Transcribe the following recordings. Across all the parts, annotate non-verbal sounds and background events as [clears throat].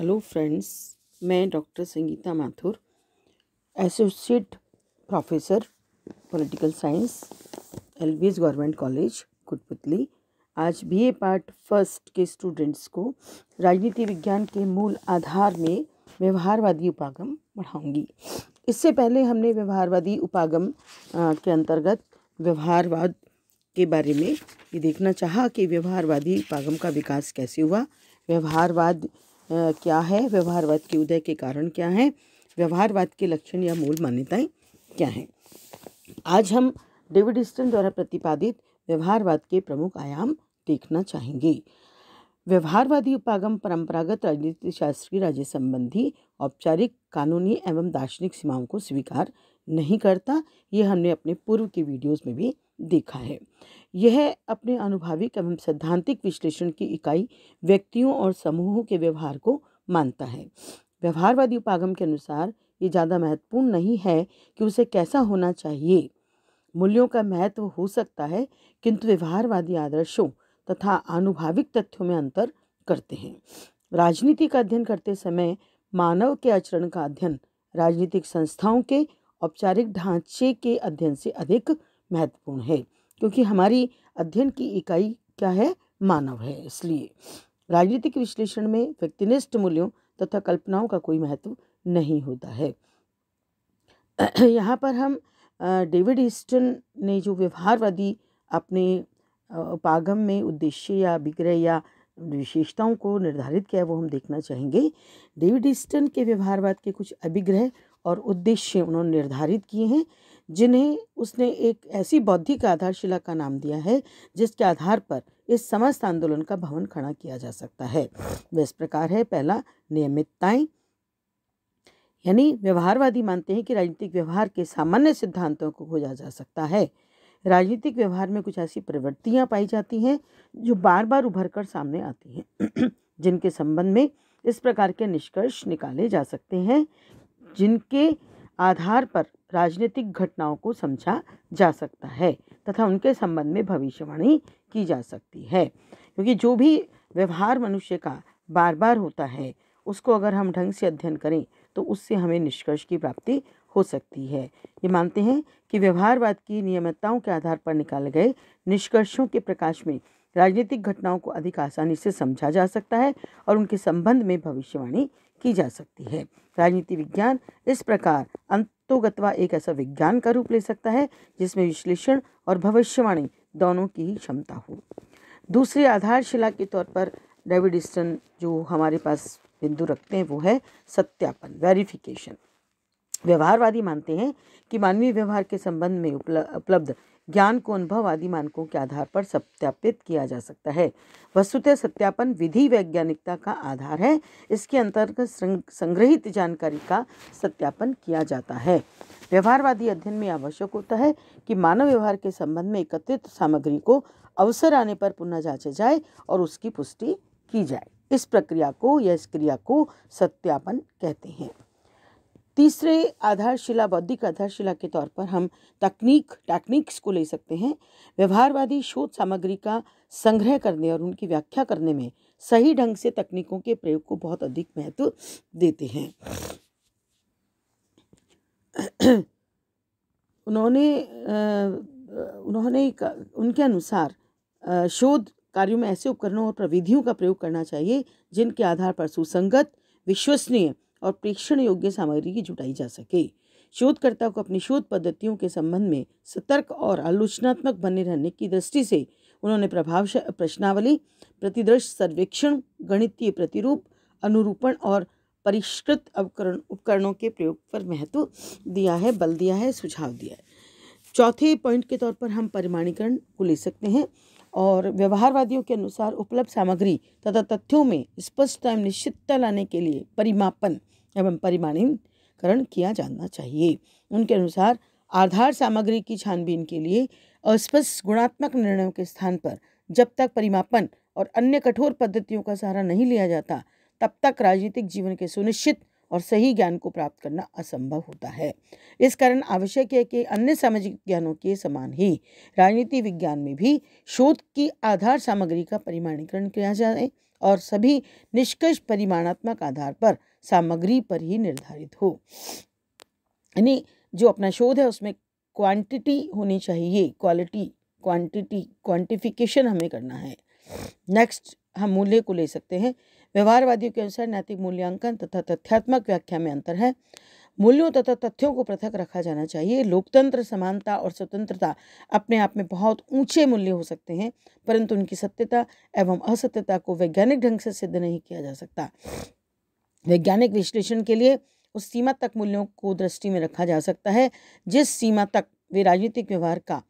hello friends मैं doctor Sangeeta Mathur associate professor political science LBS government college Kotputli आज BA part first के students को राजनीति विज्ञान के मूल आधार में व्यवहारवादी उपागम पढ़ाऊंगी इससे पहले हमने व्यवहारवादी उपागम के अंतर्गत व्यवहारवाद के बारे में ये देखना चाहा कि व्यवहारवादी उपागम का विकास कैसे हुआ व्यवहारवाद क्या है व्यवहारवाद के उदय के कारण क्या है व्यवहारवाद के लक्षण या मूल मान्यताएं क्या हैं आज हम डेविड स्टन द्वारा प्रतिपादित व्यवहारवाद के प्रमुख आयाम देखना चाहेंगे व्यवहारवादी उपागम परंपरागत राजनीति शास्त्रीय राज्य संबंधी औपचारिक कानूनी एवं दार्शनिक सीमाओं को स्वीकार नहीं करता ये हमने अपने पूर्व के वीडियोस में भी देखा है यह अपने अनुभाविक एवं सैद्धांतिक विश्लेषण की इकाई व्यक्तियों और समूहों के व्यवहार को मानता है व्यवहारवादी उपागम के अनुसार ये ज़्यादा महत्वपूर्ण नहीं है कि उसे कैसा होना चाहिए मूल्यों का महत्व हो सकता है किंतु व्यवहारवादी आदर्शों तथा आनुभाविक तथ्यों में अंतर करते हैं राजनीति का अध्ययन करते समय मानव के आचरण का अध्ययन राजनीतिक संस्थाओं के औपचारिक ढांचे के अध्ययन से अधिक महत्वपूर्ण है क्योंकि हमारी अध्ययन की इकाई क्या है मानव है इसलिए राजनीतिक विश्लेषण में व्यक्तिनिष्ठ मूल्यों तथा कल्पनाओं का कोई महत्व नहीं होता है [clears throat] यहाँ पर हम डेविड ईस्टन ने जो व्यवहारवादी अपने उपागम में उद्देश्य या विग्रह या विशेषताओं को निर्धारित किया वो हम देखना चाहेंगे डेविड ईस्टन के व्यवहारवाद के कुछ अभिग्रह और उद्देश्य उन्होंने निर्धारित किए हैं जिन्हें उसने एक ऐसी बौद्धिक आधारशिला का नाम दिया है जिसके आधार पर इस समस्त आंदोलन का भवन खड़ा किया जा सकता है वह इस प्रकार है पहला नियमितताएं यानी व्यवहारवादी मानते हैं कि राजनीतिक व्यवहार के सामान्य सिद्धांतों को खोजा जा सकता है राजनीतिक व्यवहार में कुछ ऐसी प्रवृत्तियाँ पाई जाती हैं जो बार बार उभर कर सामने आती हैं जिनके संबंध में इस प्रकार के निष्कर्ष निकाले जा सकते हैं जिनके आधार पर राजनीतिक घटनाओं को समझा जा सकता है तथा उनके संबंध में भविष्यवाणी की जा सकती है क्योंकि जो भी व्यवहार मनुष्य का बार बार होता है उसको अगर हम ढंग से अध्ययन करें तो उससे हमें निष्कर्ष की प्राप्ति हो सकती है ये मानते हैं कि व्यवहारवाद की नियमितताओं के आधार पर निकाले गए निष्कर्षों के प्रकाश में राजनीतिक घटनाओं को अधिक आसानी से समझा जा सकता है और उनके संबंध में भविष्यवाणी की जा सकती है राजनीति विज्ञान इस प्रकार अंतोगतवा एक ऐसा विज्ञान का रूप ले सकता है जिसमें विश्लेषण और भविष्यवाणी दोनों की ही क्षमता हो दूसरी आधारशिला के तौर पर डेविड स्टन जो हमारे पास बिंदु रखते हैं वो है सत्यापन वेरिफिकेशन व्यवहारवादी मानते हैं कि मानवीय व्यवहार के संबंध में उपलब्ध ज्ञान को अनुभव आदि मानकों के आधार पर सत्यापित किया जा सकता है वस्तुतः सत्यापन विधि वैज्ञानिकता का आधार है इसके अंतर्गत संग्रहित जानकारी का सत्यापन किया जाता है व्यवहारवादी अध्ययन में आवश्यक होता है कि मानव व्यवहार के संबंध में एकत्रित सामग्री को अवसर आने पर पुनः जांचा जाए और उसकी पुष्टि की जाए इस प्रक्रिया को या इस क्रिया को सत्यापन कहते हैं तीसरे आधारशिला बौद्धिक आधारशिला के तौर पर हम तकनीक टेक्निक्स को ले सकते हैं व्यवहारवादी शोध सामग्री का संग्रह करने और उनकी व्याख्या करने में सही ढंग से तकनीकों के प्रयोग को बहुत अधिक महत्व देते हैं उन्होंने उन्होंने उनके अनुसार शोध कार्यों में ऐसे उपकरणों और प्रविधियों का प्रयोग करना चाहिए जिनके आधार पर सुसंगत विश्वसनीय और प्रेक्षण योग्य सामग्री की जुटाई जा सके शोधकर्ता को अपनी शोध पद्धतियों के संबंध में सतर्क और आलोचनात्मक बने रहने की दृष्टि से उन्होंने प्रभावश प्रश्नावली प्रतिदर्श सर्वेक्षण गणितीय प्रतिरूप अनुरूपण और परिष्कृत अवकरण उपकरणों के प्रयोग पर महत्व दिया है बल दिया है सुझाव दिया है चौथे पॉइंट के तौर पर हम परिमाणीकरण को ले सकते हैं और व्यवहारवादियों के अनुसार उपलब्ध सामग्री तथा तथ्यों में स्पष्टता एवं निश्चितता लाने के लिए परिमापन एवं परिमाणीकरण किया जाना चाहिए उनके अनुसार आधार सामग्री की छानबीन के लिए अस्पष्ट गुणात्मक निर्णयों के स्थान पर जब तक परिमापन और अन्य कठोर पद्धतियों का सहारा नहीं लिया जाता तब तक राजनीतिक जीवन के सुनिश्चित और सही ज्ञान को प्राप्त करना असंभव होता है इस कारण आवश्यक है कि अन्य सामाजिक ज्ञानों के समान ही राजनीति विज्ञान में भी शोध की आधार सामग्री का परिमाणीकरण किया जाए और सभी निष्कर्ष परिमाणात्मक आधार पर सामग्री पर ही निर्धारित हो यानी जो अपना शोध है उसमें क्वांटिटी होनी चाहिए क्वालिटी क्वांटिटी क्वांटिफिकेशन हमें करना है नेक्स्ट हम मूल्य को ले सकते हैं व्यवहारवादियों के अनुसार नैतिक मूल्यांकन तथा तथ्यात्मक व्याख्या में अंतर है मूल्यों तथा तथ्यों को पृथक रखा जाना चाहिए लोकतंत्र समानता और स्वतंत्रता अपने आप में बहुत ऊंचे मूल्य हो सकते हैं परंतु उनकी सत्यता एवं असत्यता को वैज्ञानिक ढंग से सिद्ध नहीं किया जा सकता वैज्ञानिक विश्लेषण के लिए उस सीमा तक मूल्यों को दृष्टि में रखा जा सकता है जिस सीमा तक वे राजनीतिक व्यवहार का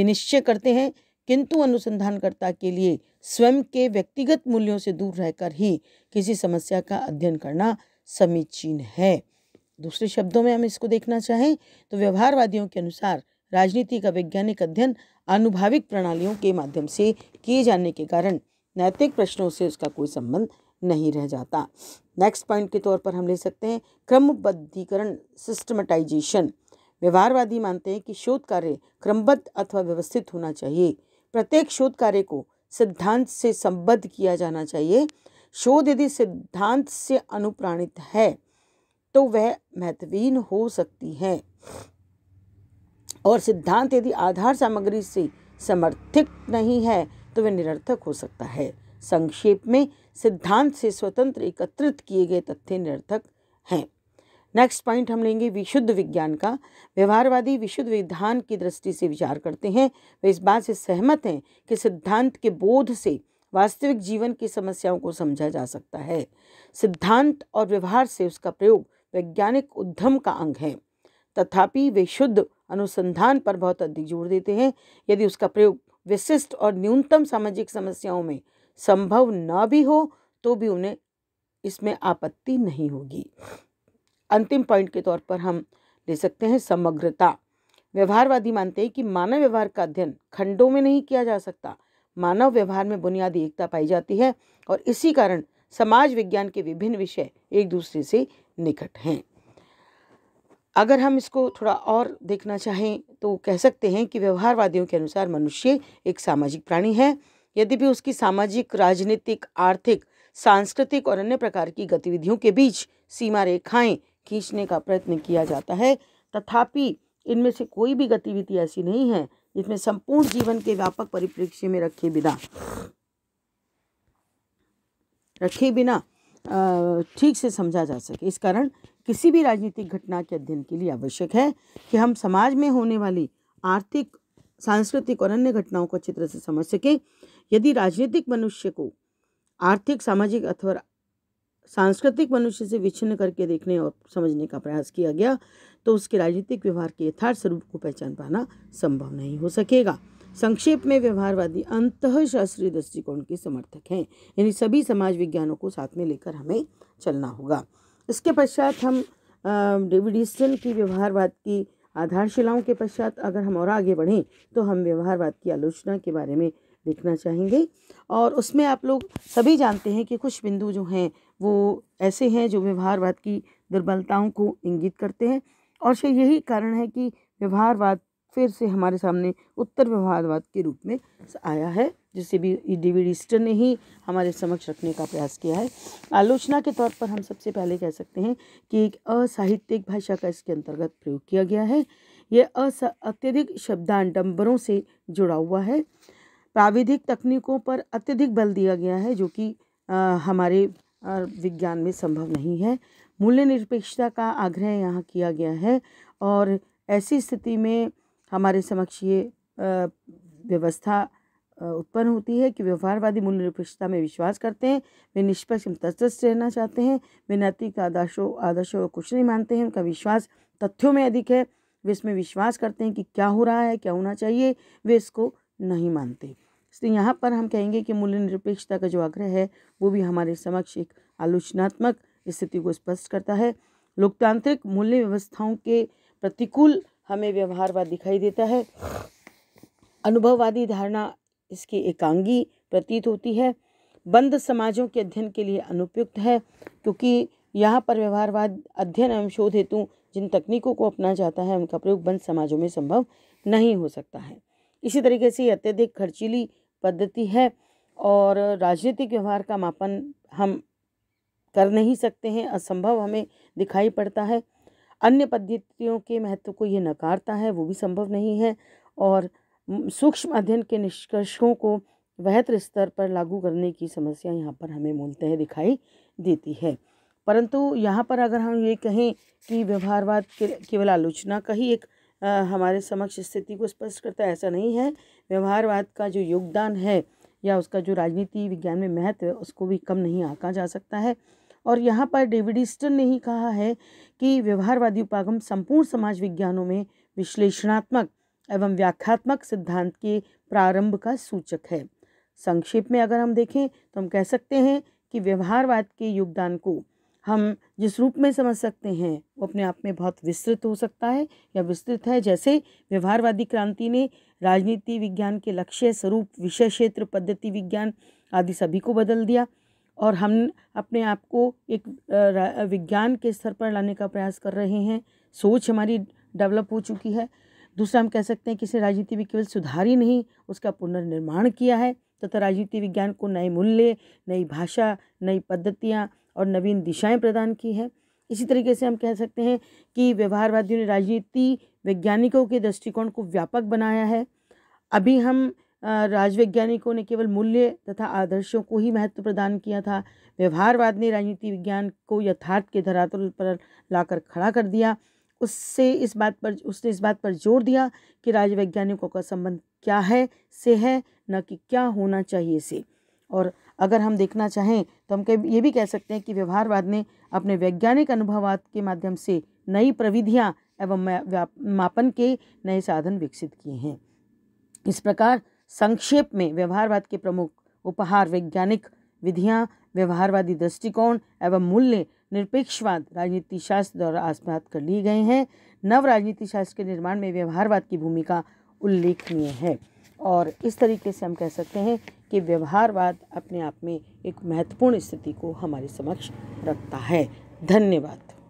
विनिश्चय करते हैं किंतु अनुसंधानकर्ता के लिए स्वयं के व्यक्तिगत मूल्यों से दूर रहकर ही किसी समस्या का अध्ययन करना समीचीन है दूसरे शब्दों में हम इसको देखना चाहें तो व्यवहारवादियों के अनुसार राजनीति का वैज्ञानिक अध्ययन आनुभाविक प्रणालियों के माध्यम से किए जाने के कारण नैतिक प्रश्नों से उसका कोई संबंध नहीं रह जाता नेक्स्ट पॉइंट के तौर पर हम ले सकते हैं क्रमबद्धीकरण सिस्टमेटाइजेशन व्यवहारवादी मानते हैं कि शोध कार्य क्रमबद्ध अथवा व्यवस्थित होना चाहिए प्रत्येक शोध कार्य को सिद्धांत से संबद्ध किया जाना चाहिए शोध यदि सिद्धांत से अनुप्राणित है तो वह महत्वहीन हो सकती है और सिद्धांत यदि आधार सामग्री से समर्थित नहीं है तो वह निरर्थक हो सकता है संक्षेप में सिद्धांत से स्वतंत्र एकत्रित किए गए तथ्य निरर्थक हैं नेक्स्ट पॉइंट हम लेंगे विशुद्ध विज्ञान का व्यवहारवादी विशुद्ध विधान की दृष्टि से विचार करते हैं वे इस बात से सहमत हैं कि सिद्धांत के बोध से वास्तविक जीवन की समस्याओं को समझा जा सकता है सिद्धांत और व्यवहार से उसका प्रयोग वैज्ञानिक उद्यम का अंग है तथापि वे शुद्ध अनुसंधान पर बहुत अधिक जोर देते हैं यदि उसका प्रयोग विशिष्ट और न्यूनतम सामाजिक समस्याओं में संभव न भी हो तो भी उन्हें इसमें आपत्ति नहीं होगी अंतिम पॉइंट के तौर पर हम ले सकते हैं समग्रता व्यवहारवादी मानते हैं कि मानव व्यवहार का अध्ययन खंडों में नहीं किया जा सकता मानव व्यवहार में बुनियादी एकता पाई जाती है और इसी कारण समाज विज्ञान के विभिन्न विषय एक दूसरे से निकट हैं अगर हम इसको थोड़ा और देखना चाहें तो कह सकते हैं कि व्यवहारवादियों के अनुसार मनुष्य एक सामाजिक प्राणी है यदि भी उसकी सामाजिक राजनीतिक आर्थिक सांस्कृतिक और अन्य प्रकार की गतिविधियों के बीच सीमा रेखाएं खींचने का प्रयत्न किया जाता है तथापि इनमें से कोई भी गतिविधि ऐसी नहीं है जिसमें संपूर्ण जीवन के व्यापक परिप्रेक्ष्य में रखे बिना रखे बिना ठीक से समझा जा सके इस कारण किसी भी राजनीतिक घटना के अध्ययन के लिए आवश्यक है कि हम समाज में होने वाली आर्थिक सांस्कृतिक और अन्य घटनाओं को अच्छी तरह से समझ सकें यदि राजनीतिक मनुष्य को आर्थिक सामाजिक अथवा सांस्कृतिक मनुष्य से विच्छिन्न करके देखने और समझने का प्रयास किया गया तो उसके राजनीतिक व्यवहार के यथार्थ स्वरूप को पहचान पाना संभव नहीं हो सकेगा संक्षेप में व्यवहारवादी अंत शास्त्रीय दृष्टिकोण के समर्थक हैं यानी सभी समाज विज्ञानों को साथ में लेकर हमें चलना होगा इसके पश्चात हम डेविड की व्यवहारवाद की आधारशिलाओं के पश्चात अगर हम और आगे बढ़ें तो हम व्यवहारवाद की आलोचना के बारे में देखना चाहेंगे और उसमें आप लोग सभी जानते हैं कि कुछ बिंदु जो हैं वो ऐसे हैं जो व्यवहारवाद की दुर्बलताओं को इंगित करते हैं और शायद यही कारण है कि व्यवहारवाद फिर से हमारे सामने उत्तर व्यवहारवाद के रूप में आया है जिसे भी डेविड ईस्टर ने ही हमारे समक्ष रखने का प्रयास किया है आलोचना के तौर पर हम सबसे पहले कह सकते हैं कि एक असाहित्यिक भाषा का इसके अंतर्गत प्रयोग किया गया है यह अत्यधिक शब्दांडम्बरों से जुड़ा हुआ है प्राविधिक तकनीकों पर अत्यधिक बल दिया गया है जो कि हमारे विज्ञान में संभव नहीं है मूल्य निरपेक्षता का आग्रह यहाँ किया गया है और ऐसी स्थिति में हमारे समक्ष ये व्यवस्था उत्पन्न होती है कि व्यवहारवादी मूल्य निरपेक्षता में विश्वास करते हैं वे निष्पक्ष तटस्थ रहना चाहते हैं वे नैतिक आदर्शों आदर्शों को कुछ नहीं मानते हैं उनका विश्वास तथ्यों में अधिक है वे इसमें विश्वास करते हैं कि क्या हो रहा है क्या होना चाहिए वे इसको नहीं मानते इसलिए यहाँ पर हम कहेंगे कि मूल्य निरपेक्षता का जो आग्रह है वो भी हमारे समक्ष एक आलोचनात्मक स्थिति को स्पष्ट करता है लोकतांत्रिक मूल्य व्यवस्थाओं के प्रतिकूल हमें व्यवहारवाद दिखाई देता है अनुभववादी धारणा इसकी एकांगी प्रतीत होती है बंद समाजों के अध्ययन के लिए अनुपयुक्त है क्योंकि यहाँ पर व्यवहारवाद अध्ययन एवं शोध हेतु जिन तकनीकों को अपना जाता है उनका प्रयोग बंद समाजों में संभव नहीं हो सकता है इसी तरीके से अत्यधिक खर्चीली पद्धति है और राजनीतिक व्यवहार का मापन हम कर नहीं सकते हैं असंभव हमें दिखाई पड़ता है अन्य पद्धतियों के महत्व को ये नकारता है वो भी संभव नहीं है और सूक्ष्म अध्ययन के निष्कर्षों को बेहतर स्तर पर लागू करने की समस्या यहाँ पर हमें मूलतः दिखाई देती है परंतु यहाँ पर अगर हम ये कहें कि व्यवहारवाद केवल आलोचना का ही एक हमारे समक्ष स्थिति को स्पष्ट करता है ऐसा नहीं है व्यवहारवाद का जो योगदान है या उसका जो राजनीति विज्ञान में महत्व है उसको भी कम नहीं आंका जा सकता है और यहाँ पर डेविड ईस्टन ने ही कहा है कि व्यवहारवादी उपागम संपूर्ण समाज विज्ञानों में विश्लेषणात्मक एवं व्याख्यात्मक सिद्धांत के प्रारंभ का सूचक है संक्षेप में अगर हम देखें तो हम कह सकते हैं कि व्यवहारवाद के योगदान को हम जिस रूप में समझ सकते हैं वो अपने आप में बहुत विस्तृत हो सकता है या विस्तृत है जैसे व्यवहारवादी क्रांति ने राजनीति विज्ञान के लक्ष्य स्वरूप विषय क्षेत्र पद्धति विज्ञान आदि सभी को बदल दिया और हम अपने आप को एक विज्ञान के स्तर पर लाने का प्रयास कर रहे हैं सोच हमारी डेवलप हो चुकी है दूसरा हम कह सकते हैं कि इसे राजनीति में केवल सुधार ही नहीं उसका पुनर्निर्माण किया है तथा राजनीति विज्ञान को नए मूल्य नई भाषा नई पद्धतियाँ और नवीन दिशाएं प्रदान की हैं इसी तरीके से हम कह सकते हैं कि व्यवहारवादियों ने राजनीति वैज्ञानिकों के दृष्टिकोण को व्यापक बनाया है अभी हम राजवैज्ञानिकों ने केवल मूल्य तथा आदर्शों को ही महत्व प्रदान किया था व्यवहारवाद ने राजनीति विज्ञान को यथार्थ के धरातल पर लाकर खड़ा कर दिया उससे इस बात पर उसने इस बात पर जोर दिया कि राजवैज्ञानिकों का संबंध क्या है से है न कि क्या होना चाहिए से और अगर हम देखना चाहें तो हम कह ये भी कह सकते हैं कि व्यवहारवाद ने अपने वैज्ञानिक अनुभववाद के माध्यम से नई प्रविधियाँ एवं मापन के नए साधन विकसित किए हैं इस प्रकार संक्षेप में व्यवहारवाद के प्रमुख उपहार वैज्ञानिक विधियाँ व्यवहारवादी दृष्टिकोण एवं मूल्य निरपेक्षवाद राजनीति शास्त्र द्वारा आस्पात कर लिए गए हैं नव राजनीति शास्त्र के निर्माण में व्यवहारवाद की भूमिका उल्लेखनीय है और इस तरीके से हम कह सकते हैं कि व्यवहारवाद अपने आप में एक महत्वपूर्ण स्थिति को हमारे समक्ष रखता है धन्यवाद